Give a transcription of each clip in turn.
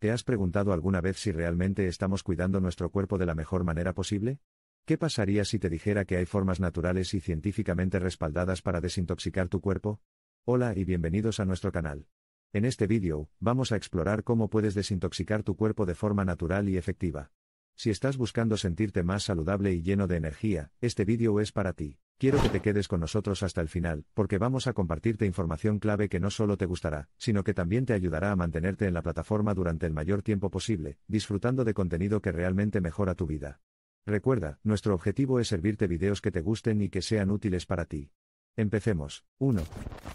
¿Te has preguntado alguna vez si realmente estamos cuidando nuestro cuerpo de la mejor manera posible? ¿Qué pasaría si te dijera que hay formas naturales y científicamente respaldadas para desintoxicar tu cuerpo? Hola y bienvenidos a nuestro canal. En este vídeo, vamos a explorar cómo puedes desintoxicar tu cuerpo de forma natural y efectiva. Si estás buscando sentirte más saludable y lleno de energía, este vídeo es para ti. Quiero que te quedes con nosotros hasta el final, porque vamos a compartirte información clave que no solo te gustará, sino que también te ayudará a mantenerte en la plataforma durante el mayor tiempo posible, disfrutando de contenido que realmente mejora tu vida. Recuerda, nuestro objetivo es servirte videos que te gusten y que sean útiles para ti. Empecemos. 1.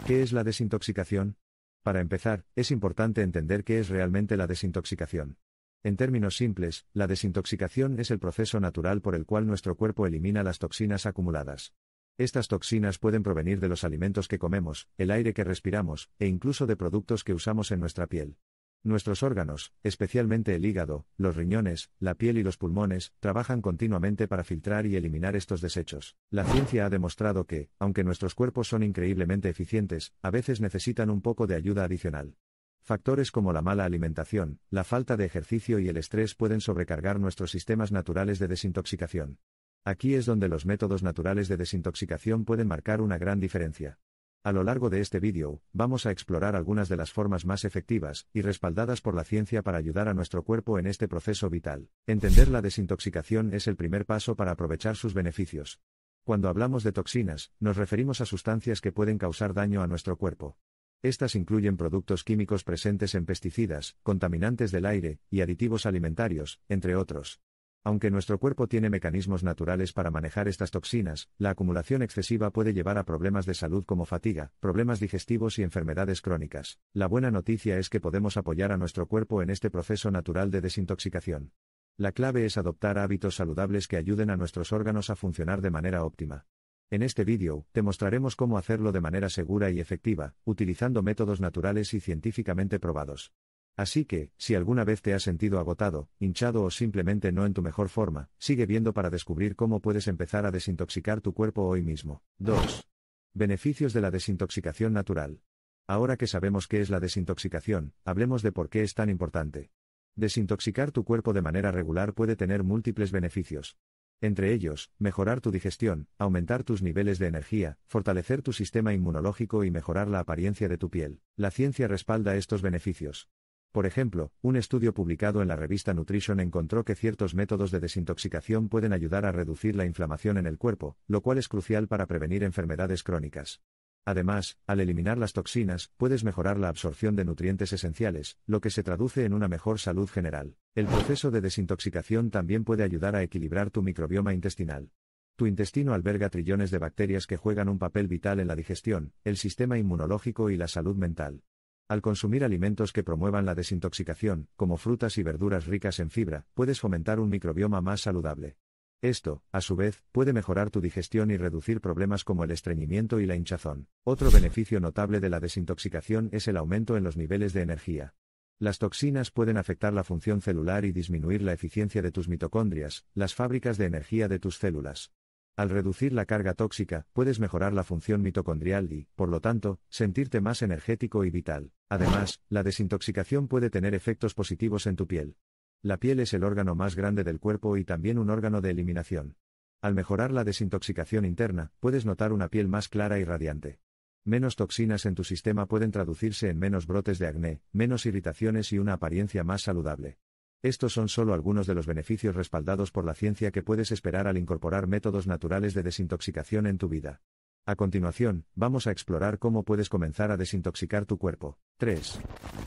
¿Qué es la desintoxicación? Para empezar, es importante entender qué es realmente la desintoxicación. En términos simples, la desintoxicación es el proceso natural por el cual nuestro cuerpo elimina las toxinas acumuladas. Estas toxinas pueden provenir de los alimentos que comemos, el aire que respiramos, e incluso de productos que usamos en nuestra piel. Nuestros órganos, especialmente el hígado, los riñones, la piel y los pulmones, trabajan continuamente para filtrar y eliminar estos desechos. La ciencia ha demostrado que, aunque nuestros cuerpos son increíblemente eficientes, a veces necesitan un poco de ayuda adicional. Factores como la mala alimentación, la falta de ejercicio y el estrés pueden sobrecargar nuestros sistemas naturales de desintoxicación. Aquí es donde los métodos naturales de desintoxicación pueden marcar una gran diferencia. A lo largo de este vídeo, vamos a explorar algunas de las formas más efectivas y respaldadas por la ciencia para ayudar a nuestro cuerpo en este proceso vital. Entender la desintoxicación es el primer paso para aprovechar sus beneficios. Cuando hablamos de toxinas, nos referimos a sustancias que pueden causar daño a nuestro cuerpo. Estas incluyen productos químicos presentes en pesticidas, contaminantes del aire, y aditivos alimentarios, entre otros. Aunque nuestro cuerpo tiene mecanismos naturales para manejar estas toxinas, la acumulación excesiva puede llevar a problemas de salud como fatiga, problemas digestivos y enfermedades crónicas. La buena noticia es que podemos apoyar a nuestro cuerpo en este proceso natural de desintoxicación. La clave es adoptar hábitos saludables que ayuden a nuestros órganos a funcionar de manera óptima. En este vídeo, te mostraremos cómo hacerlo de manera segura y efectiva, utilizando métodos naturales y científicamente probados. Así que, si alguna vez te has sentido agotado, hinchado o simplemente no en tu mejor forma, sigue viendo para descubrir cómo puedes empezar a desintoxicar tu cuerpo hoy mismo. 2. Beneficios de la desintoxicación natural. Ahora que sabemos qué es la desintoxicación, hablemos de por qué es tan importante. Desintoxicar tu cuerpo de manera regular puede tener múltiples beneficios. Entre ellos, mejorar tu digestión, aumentar tus niveles de energía, fortalecer tu sistema inmunológico y mejorar la apariencia de tu piel. La ciencia respalda estos beneficios. Por ejemplo, un estudio publicado en la revista Nutrition encontró que ciertos métodos de desintoxicación pueden ayudar a reducir la inflamación en el cuerpo, lo cual es crucial para prevenir enfermedades crónicas. Además, al eliminar las toxinas, puedes mejorar la absorción de nutrientes esenciales, lo que se traduce en una mejor salud general. El proceso de desintoxicación también puede ayudar a equilibrar tu microbioma intestinal. Tu intestino alberga trillones de bacterias que juegan un papel vital en la digestión, el sistema inmunológico y la salud mental. Al consumir alimentos que promuevan la desintoxicación, como frutas y verduras ricas en fibra, puedes fomentar un microbioma más saludable. Esto, a su vez, puede mejorar tu digestión y reducir problemas como el estreñimiento y la hinchazón. Otro beneficio notable de la desintoxicación es el aumento en los niveles de energía. Las toxinas pueden afectar la función celular y disminuir la eficiencia de tus mitocondrias, las fábricas de energía de tus células. Al reducir la carga tóxica, puedes mejorar la función mitocondrial y, por lo tanto, sentirte más energético y vital. Además, la desintoxicación puede tener efectos positivos en tu piel. La piel es el órgano más grande del cuerpo y también un órgano de eliminación. Al mejorar la desintoxicación interna, puedes notar una piel más clara y radiante. Menos toxinas en tu sistema pueden traducirse en menos brotes de acné, menos irritaciones y una apariencia más saludable. Estos son solo algunos de los beneficios respaldados por la ciencia que puedes esperar al incorporar métodos naturales de desintoxicación en tu vida. A continuación, vamos a explorar cómo puedes comenzar a desintoxicar tu cuerpo. 3.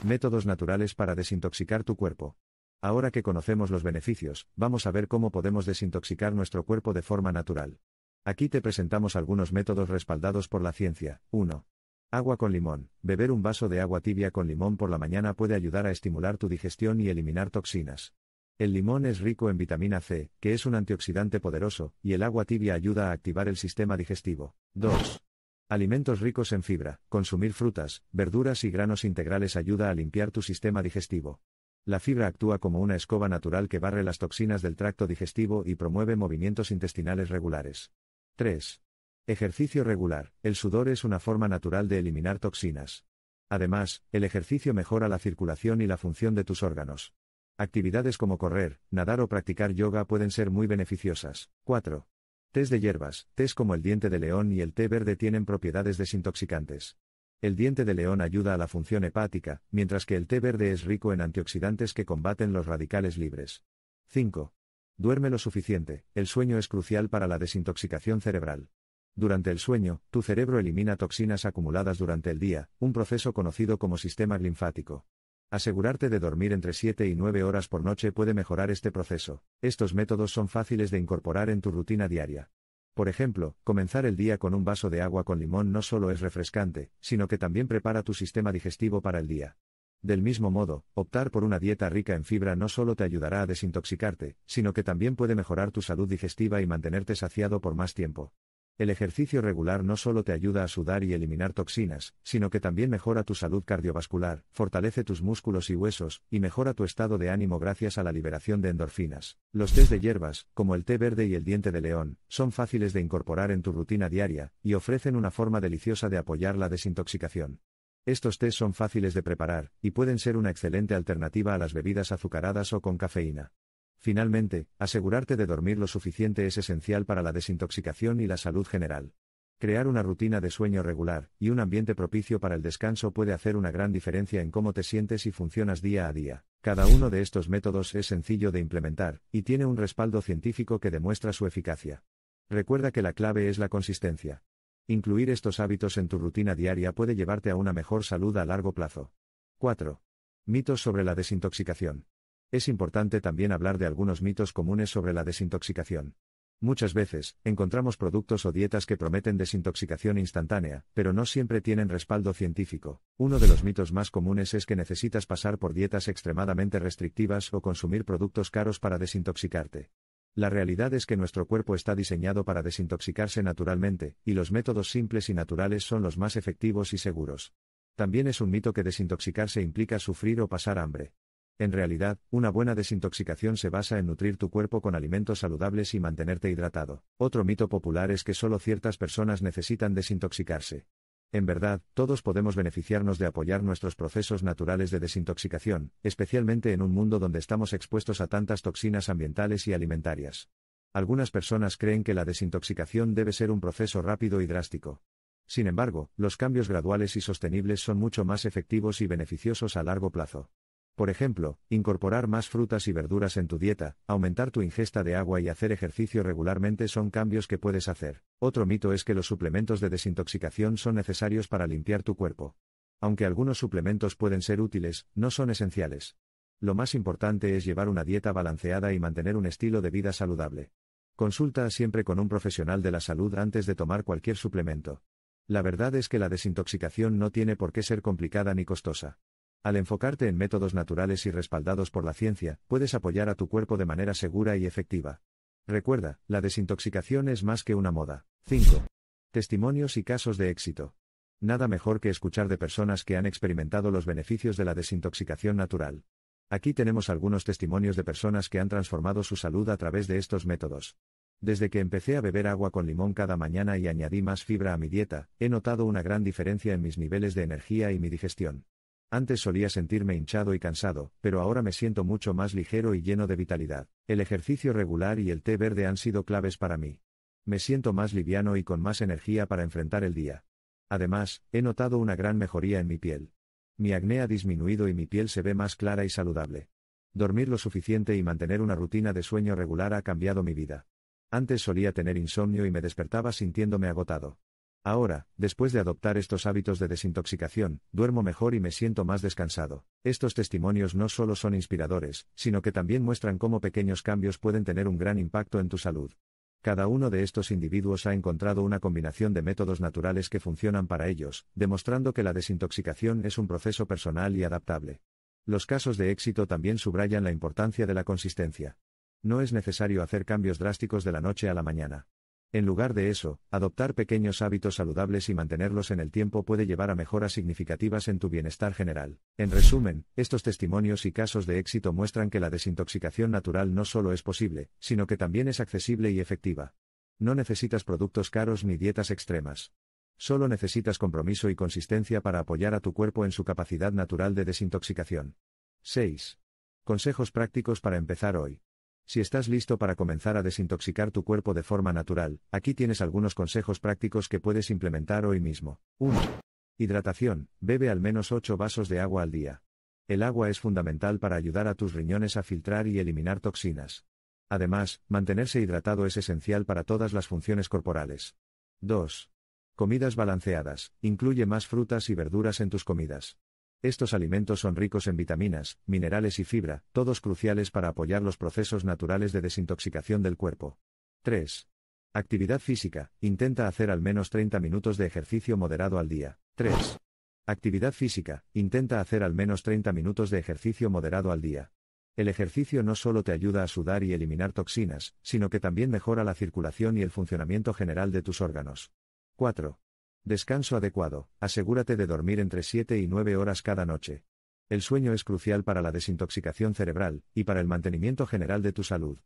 Métodos naturales para desintoxicar tu cuerpo. Ahora que conocemos los beneficios, vamos a ver cómo podemos desintoxicar nuestro cuerpo de forma natural. Aquí te presentamos algunos métodos respaldados por la ciencia. 1. Agua con limón. Beber un vaso de agua tibia con limón por la mañana puede ayudar a estimular tu digestión y eliminar toxinas. El limón es rico en vitamina C, que es un antioxidante poderoso, y el agua tibia ayuda a activar el sistema digestivo. 2. Alimentos ricos en fibra. Consumir frutas, verduras y granos integrales ayuda a limpiar tu sistema digestivo. La fibra actúa como una escoba natural que barre las toxinas del tracto digestivo y promueve movimientos intestinales regulares. 3. Ejercicio regular. El sudor es una forma natural de eliminar toxinas. Además, el ejercicio mejora la circulación y la función de tus órganos. Actividades como correr, nadar o practicar yoga pueden ser muy beneficiosas. 4. Tés de hierbas. Tés como el diente de león y el té verde tienen propiedades desintoxicantes. El diente de león ayuda a la función hepática, mientras que el té verde es rico en antioxidantes que combaten los radicales libres. 5. Duerme lo suficiente. El sueño es crucial para la desintoxicación cerebral. Durante el sueño, tu cerebro elimina toxinas acumuladas durante el día, un proceso conocido como sistema linfático. Asegurarte de dormir entre 7 y 9 horas por noche puede mejorar este proceso. Estos métodos son fáciles de incorporar en tu rutina diaria. Por ejemplo, comenzar el día con un vaso de agua con limón no solo es refrescante, sino que también prepara tu sistema digestivo para el día. Del mismo modo, optar por una dieta rica en fibra no solo te ayudará a desintoxicarte, sino que también puede mejorar tu salud digestiva y mantenerte saciado por más tiempo. El ejercicio regular no solo te ayuda a sudar y eliminar toxinas, sino que también mejora tu salud cardiovascular, fortalece tus músculos y huesos, y mejora tu estado de ánimo gracias a la liberación de endorfinas. Los tés de hierbas, como el té verde y el diente de león, son fáciles de incorporar en tu rutina diaria, y ofrecen una forma deliciosa de apoyar la desintoxicación. Estos tés son fáciles de preparar, y pueden ser una excelente alternativa a las bebidas azucaradas o con cafeína. Finalmente, asegurarte de dormir lo suficiente es esencial para la desintoxicación y la salud general. Crear una rutina de sueño regular y un ambiente propicio para el descanso puede hacer una gran diferencia en cómo te sientes y funcionas día a día. Cada uno de estos métodos es sencillo de implementar y tiene un respaldo científico que demuestra su eficacia. Recuerda que la clave es la consistencia. Incluir estos hábitos en tu rutina diaria puede llevarte a una mejor salud a largo plazo. 4. Mitos sobre la desintoxicación es importante también hablar de algunos mitos comunes sobre la desintoxicación. Muchas veces, encontramos productos o dietas que prometen desintoxicación instantánea, pero no siempre tienen respaldo científico. Uno de los mitos más comunes es que necesitas pasar por dietas extremadamente restrictivas o consumir productos caros para desintoxicarte. La realidad es que nuestro cuerpo está diseñado para desintoxicarse naturalmente, y los métodos simples y naturales son los más efectivos y seguros. También es un mito que desintoxicarse implica sufrir o pasar hambre. En realidad, una buena desintoxicación se basa en nutrir tu cuerpo con alimentos saludables y mantenerte hidratado. Otro mito popular es que solo ciertas personas necesitan desintoxicarse. En verdad, todos podemos beneficiarnos de apoyar nuestros procesos naturales de desintoxicación, especialmente en un mundo donde estamos expuestos a tantas toxinas ambientales y alimentarias. Algunas personas creen que la desintoxicación debe ser un proceso rápido y drástico. Sin embargo, los cambios graduales y sostenibles son mucho más efectivos y beneficiosos a largo plazo. Por ejemplo, incorporar más frutas y verduras en tu dieta, aumentar tu ingesta de agua y hacer ejercicio regularmente son cambios que puedes hacer. Otro mito es que los suplementos de desintoxicación son necesarios para limpiar tu cuerpo. Aunque algunos suplementos pueden ser útiles, no son esenciales. Lo más importante es llevar una dieta balanceada y mantener un estilo de vida saludable. Consulta siempre con un profesional de la salud antes de tomar cualquier suplemento. La verdad es que la desintoxicación no tiene por qué ser complicada ni costosa. Al enfocarte en métodos naturales y respaldados por la ciencia, puedes apoyar a tu cuerpo de manera segura y efectiva. Recuerda, la desintoxicación es más que una moda. 5. Testimonios y casos de éxito. Nada mejor que escuchar de personas que han experimentado los beneficios de la desintoxicación natural. Aquí tenemos algunos testimonios de personas que han transformado su salud a través de estos métodos. Desde que empecé a beber agua con limón cada mañana y añadí más fibra a mi dieta, he notado una gran diferencia en mis niveles de energía y mi digestión. Antes solía sentirme hinchado y cansado, pero ahora me siento mucho más ligero y lleno de vitalidad. El ejercicio regular y el té verde han sido claves para mí. Me siento más liviano y con más energía para enfrentar el día. Además, he notado una gran mejoría en mi piel. Mi acné ha disminuido y mi piel se ve más clara y saludable. Dormir lo suficiente y mantener una rutina de sueño regular ha cambiado mi vida. Antes solía tener insomnio y me despertaba sintiéndome agotado. Ahora, después de adoptar estos hábitos de desintoxicación, duermo mejor y me siento más descansado. Estos testimonios no solo son inspiradores, sino que también muestran cómo pequeños cambios pueden tener un gran impacto en tu salud. Cada uno de estos individuos ha encontrado una combinación de métodos naturales que funcionan para ellos, demostrando que la desintoxicación es un proceso personal y adaptable. Los casos de éxito también subrayan la importancia de la consistencia. No es necesario hacer cambios drásticos de la noche a la mañana. En lugar de eso, adoptar pequeños hábitos saludables y mantenerlos en el tiempo puede llevar a mejoras significativas en tu bienestar general. En resumen, estos testimonios y casos de éxito muestran que la desintoxicación natural no solo es posible, sino que también es accesible y efectiva. No necesitas productos caros ni dietas extremas. Solo necesitas compromiso y consistencia para apoyar a tu cuerpo en su capacidad natural de desintoxicación. 6. Consejos prácticos para empezar hoy. Si estás listo para comenzar a desintoxicar tu cuerpo de forma natural, aquí tienes algunos consejos prácticos que puedes implementar hoy mismo. 1. Hidratación. Bebe al menos 8 vasos de agua al día. El agua es fundamental para ayudar a tus riñones a filtrar y eliminar toxinas. Además, mantenerse hidratado es esencial para todas las funciones corporales. 2. Comidas balanceadas. Incluye más frutas y verduras en tus comidas. Estos alimentos son ricos en vitaminas, minerales y fibra, todos cruciales para apoyar los procesos naturales de desintoxicación del cuerpo. 3. Actividad física. Intenta hacer al menos 30 minutos de ejercicio moderado al día. 3. Actividad física. Intenta hacer al menos 30 minutos de ejercicio moderado al día. El ejercicio no solo te ayuda a sudar y eliminar toxinas, sino que también mejora la circulación y el funcionamiento general de tus órganos. 4. Descanso adecuado. Asegúrate de dormir entre 7 y 9 horas cada noche. El sueño es crucial para la desintoxicación cerebral y para el mantenimiento general de tu salud.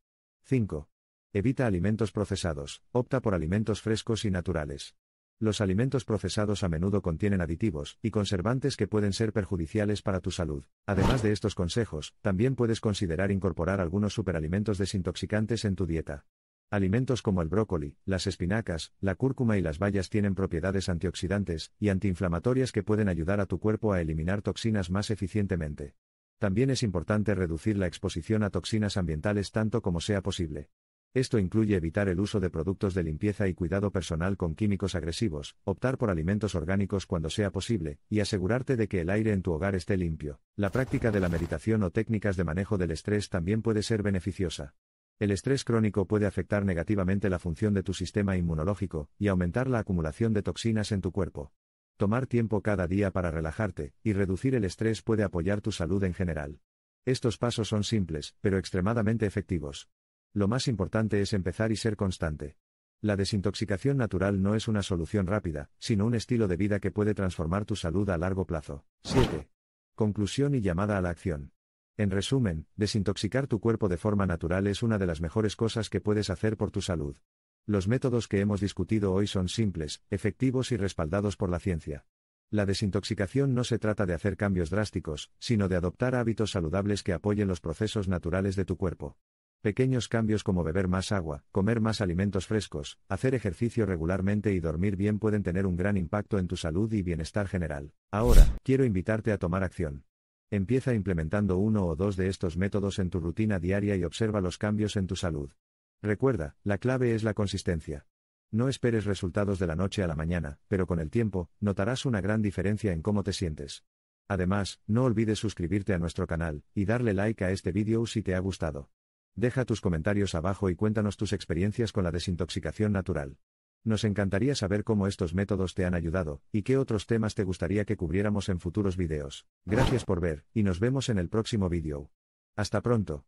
5. Evita alimentos procesados. Opta por alimentos frescos y naturales. Los alimentos procesados a menudo contienen aditivos y conservantes que pueden ser perjudiciales para tu salud. Además de estos consejos, también puedes considerar incorporar algunos superalimentos desintoxicantes en tu dieta. Alimentos como el brócoli, las espinacas, la cúrcuma y las bayas tienen propiedades antioxidantes y antiinflamatorias que pueden ayudar a tu cuerpo a eliminar toxinas más eficientemente. También es importante reducir la exposición a toxinas ambientales tanto como sea posible. Esto incluye evitar el uso de productos de limpieza y cuidado personal con químicos agresivos, optar por alimentos orgánicos cuando sea posible, y asegurarte de que el aire en tu hogar esté limpio. La práctica de la meditación o técnicas de manejo del estrés también puede ser beneficiosa. El estrés crónico puede afectar negativamente la función de tu sistema inmunológico y aumentar la acumulación de toxinas en tu cuerpo. Tomar tiempo cada día para relajarte y reducir el estrés puede apoyar tu salud en general. Estos pasos son simples, pero extremadamente efectivos. Lo más importante es empezar y ser constante. La desintoxicación natural no es una solución rápida, sino un estilo de vida que puede transformar tu salud a largo plazo. 7. Conclusión y llamada a la acción. En resumen, desintoxicar tu cuerpo de forma natural es una de las mejores cosas que puedes hacer por tu salud. Los métodos que hemos discutido hoy son simples, efectivos y respaldados por la ciencia. La desintoxicación no se trata de hacer cambios drásticos, sino de adoptar hábitos saludables que apoyen los procesos naturales de tu cuerpo. Pequeños cambios como beber más agua, comer más alimentos frescos, hacer ejercicio regularmente y dormir bien pueden tener un gran impacto en tu salud y bienestar general. Ahora, quiero invitarte a tomar acción. Empieza implementando uno o dos de estos métodos en tu rutina diaria y observa los cambios en tu salud. Recuerda, la clave es la consistencia. No esperes resultados de la noche a la mañana, pero con el tiempo, notarás una gran diferencia en cómo te sientes. Además, no olvides suscribirte a nuestro canal, y darle like a este vídeo si te ha gustado. Deja tus comentarios abajo y cuéntanos tus experiencias con la desintoxicación natural. Nos encantaría saber cómo estos métodos te han ayudado, y qué otros temas te gustaría que cubriéramos en futuros videos. Gracias por ver, y nos vemos en el próximo video. Hasta pronto.